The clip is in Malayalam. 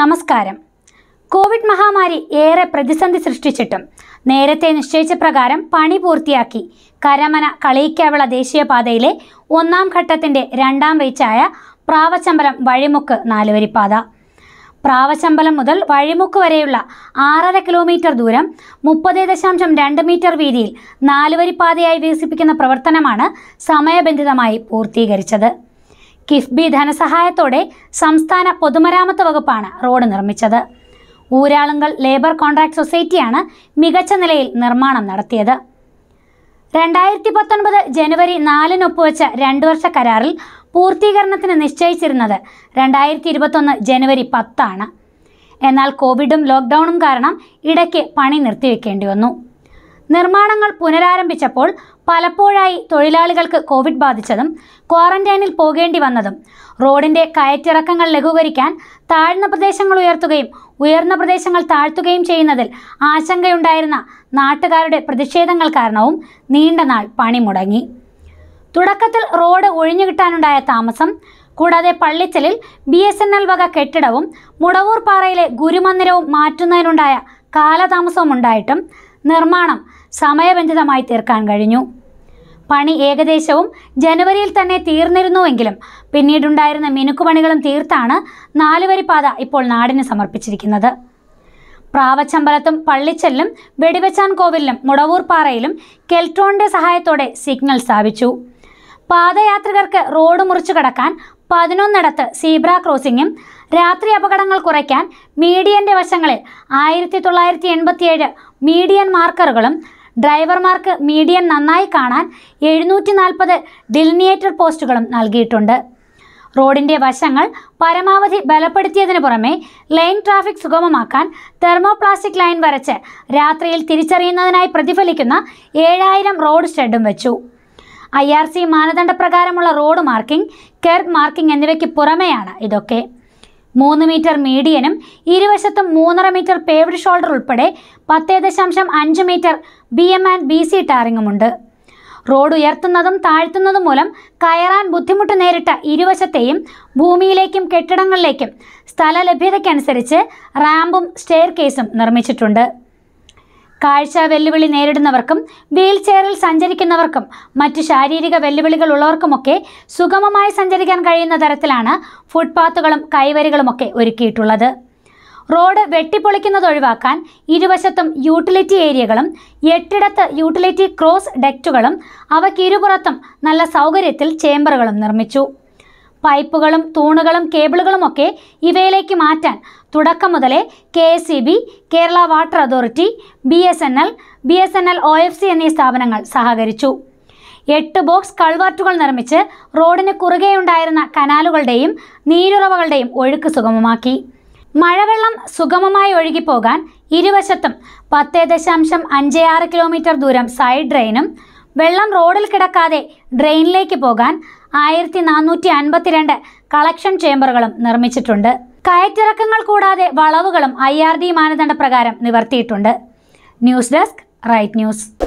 നമസ്കാരം കോവിഡ് മഹാമാരി ഏറെ പ്രതിസന്ധി സൃഷ്ടിച്ചിട്ടും നേരത്തെ നിശ്ചയിച്ച പ്രകാരം പണി പൂർത്തിയാക്കി കരമന കളയിക്കാവിള ദേശീയപാതയിലെ ഒന്നാം ഘട്ടത്തിൻ്റെ രണ്ടാം റീച്ചായ പ്രാവച്ചമ്പലം വഴിമുക്ക് നാലുവരിപ്പാത പ്രാവശമ്പലം മുതൽ വഴിമുക്ക് വരെയുള്ള ആറര കിലോമീറ്റർ ദൂരം മുപ്പത് ദശാംശം രണ്ട് മീറ്റർ വീതിയിൽ നാലുവരിപ്പാതയായി വികസിപ്പിക്കുന്ന പ്രവർത്തനമാണ് സമയബന്ധിതമായി പൂർത്തീകരിച്ചത് കിഫ്ബി ധനസഹായത്തോടെ സംസ്ഥാന പൊതുമരാമത്ത് വകുപ്പാണ് റോഡ് നിർമ്മിച്ചത് ഊരാളുങ്കൽ ലേബർ കോൺട്രാക്ട് സൊസൈറ്റിയാണ് മികച്ച നിലയിൽ നിർമ്മാണം നടത്തിയത് രണ്ടായിരത്തി പത്തൊൻപത് ജനുവരി നാലിനൊപ്പുവെച്ച ഒപ്പുവെച്ച രണ്ടു വർഷ കരാറിൽ പൂർത്തീകരണത്തിന് നിശ്ചയിച്ചിരുന്നത് രണ്ടായിരത്തി ഇരുപത്തൊന്ന് ജനുവരി പത്താണ് എന്നാൽ കോവിഡും ലോക്ക്ഡൗണും കാരണം ഇടയ്ക്ക് പണി നിർത്തിവെക്കേണ്ടി വന്നു നിർമ്മാണങ്ങൾ പുനരാരംഭിച്ചപ്പോൾ പലപ്പോഴായി തൊഴിലാളികൾക്ക് കോവിഡ് ബാധിച്ചതും ക്വാറന്റൈനിൽ പോകേണ്ടി വന്നതും റോഡിന്റെ കയറ്റിറക്കങ്ങൾ ലഘൂകരിക്കാൻ താഴ്ന്ന പ്രദേശങ്ങൾ ഉയർത്തുകയും ഉയർന്ന പ്രദേശങ്ങൾ താഴ്ത്തുകയും ചെയ്യുന്നതിൽ ആശങ്കയുണ്ടായിരുന്ന നാട്ടുകാരുടെ പ്രതിഷേധങ്ങൾ കാരണവും നീണ്ടനാൾ പണി മുടങ്ങി തുടക്കത്തിൽ റോഡ് ഒഴിഞ്ഞുകിട്ടാനുണ്ടായ താമസം കൂടാതെ പള്ളിച്ചലിൽ ബി എസ് എൻ എൽ വക കെട്ടിടവും മുടവൂർ പാറയിലെ ഗുരുമന്ദിരവും മാറ്റുന്നതിനുണ്ടായ കാലതാമസവും ഉണ്ടായിട്ടും നിർമ്മാണം സമയബന്ധിതമായി തീർക്കാൻ കഴിഞ്ഞു പണി ഏകദേശവും ജനുവരിയിൽ തന്നെ തീർന്നിരുന്നുവെങ്കിലും പിന്നീടുണ്ടായിരുന്ന മിനുക്കുപണികളും തീർത്താണ് നാലുവരി പാത ഇപ്പോൾ നാടിന് സമർപ്പിച്ചിരിക്കുന്നത് പ്രാവച്ചമ്പലത്തും പള്ളിച്ചലിലും വെടിവെച്ചാൻ കോവിലിലും മുടവൂർ പാറയിലും കെൽട്രോണിൻ്റെ സഹായത്തോടെ സിഗ്നൽ സ്ഥാപിച്ചു പാദയാത്രികർക്ക് റോഡ് മുറിച്ചു കടക്കാൻ പതിനൊന്നിടത്ത് സീബ്ര ക്രോസിങ്ങും രാത്രി അപകടങ്ങൾ കുറയ്ക്കാൻ മീഡിയൻ്റെ വശങ്ങളിൽ ആയിരത്തി തൊള്ളായിരത്തി എൺപത്തിയേഴ് മീഡിയൻ മാർക്കറുകളും ഡ്രൈവർമാർക്ക് മീഡിയൻ നന്നായി കാണാൻ എഴുന്നൂറ്റി നാൽപ്പത് ഡിലിനിയേറ്റർ പോസ്റ്റുകളും നൽകിയിട്ടുണ്ട് റോഡിൻ്റെ വശങ്ങൾ പരമാവധി ബലപ്പെടുത്തിയതിനു പുറമെ ലൈൻ ട്രാഫിക് സുഗമമാക്കാൻ തെർമോപ്ലാസ്റ്റിക് ലൈൻ വരച്ച് രാത്രിയിൽ തിരിച്ചറിയുന്നതിനായി പ്രതിഫലിക്കുന്ന ഏഴായിരം റോഡ് ഷെഡും വെച്ചു I R C മാനദണ്ഡപ്രകാരമുള്ള road marking kerb marking എന്നിവയ്ക്ക് പുറമെയാണ് ഇതൊക്കെ മൂന്ന് മീറ്റർ മീഡിയനും ഇരുവശത്തും മൂന്നര മീറ്റർ പേവ്ഡ് ഷോൾഡർ ഉൾപ്പെടെ പത്ത് ദശാംശം അഞ്ച് metre B M and B C ടാറിങ്ങുമുണ്ട് റോഡ് ഉയർത്തുന്നതും താഴ്ത്തുന്നതും മൂലം കയറാൻ ബുദ്ധിമുട്ട് നേരിട്ട ഇരുവശത്തെയും ഭൂമിയിലേക്കും കെട്ടിടങ്ങളിലേക്കും ലഭ്യതയ്ക്കനുസരിച്ച് റാമ്പും സ്റ്റെയർ കേസും നിർമ്മിച്ചിട്ടുണ്ട് കാഴ്ച വെല്ലുവിളി നേരിടുന്നവർക്കും വീൽചെയറിൽ സഞ്ചരിക്കുന്നവർക്കും മറ്റു ശാരീരിക വെല്ലുവിളികൾ ഉള്ളവർക്കുമൊക്കെ സുഗമമായി സഞ്ചരിക്കാൻ കഴിയുന്ന തരത്തിലാണ് ഫുട്പാത്തുകളും കൈവരികളുമൊക്കെ ഒരുക്കിയിട്ടുള്ളത് റോഡ് വെട്ടിപ്പൊളിക്കുന്നത് ഒഴിവാക്കാൻ ഇരുവശത്തും യൂട്ടിലിറ്റി ഏരിയകളും എട്ടിടത്ത് യൂട്ടിലിറ്റി ക്രോസ് ഡെക്റ്റുകളും അവയ്ക്കിരുപുറത്തും നല്ല സൗകര്യത്തിൽ ചേംബറുകളും നിർമ്മിച്ചു പൈപ്പുകളും തൂണുകളും കേബിളുകളുമൊക്കെ ഇവയിലേക്ക് മാറ്റാൻ തുടക്കം മുതലേ K S E B Kerala water authority B S N L B S N L O F C എന്നീ സ്ഥാപനങ്ങൾ സഹകരിച്ചു എട്ട് ബോക്സ് കൾവാറ്റുകൾ നിർമ്മിച്ച് റോഡിന് കുറുകെയുണ്ടായിരുന്ന കനാലുകളുടെയും നീരുറവകളുടെയും ഒഴുക്ക് സുഗമമാക്കി മഴവെള്ളം സുഗമമായി ഒഴുകിപ്പോകാൻ ഇരുവശത്തും പത്ത് ദശാംശം അഞ്ച് ആറ് കിലോമീറ്റർ ദൂരം സൈഡ് ഡ്രെയിനും വെള്ളം റോഡിൽ കിടക്കാതെ ഡ്രെയിനിലേക്ക് പോകാൻ ആയിരത്തി നാനൂറ്റി അൻപത്തിരണ്ട് കളക്ഷൻ ചേംബറുകളും നിർമ്മിച്ചിട്ടുണ്ട് കയറ്റിറക്കങ്ങൾ കൂടാതെ വളവുകളും ഐ ആർ ഡി മാനദണ്ഡ പ്രകാരം നിവർത്തിയിട്ടുണ്ട് ന്യൂസ് ഡെസ്ക് റൈറ്റ് ന്യൂസ്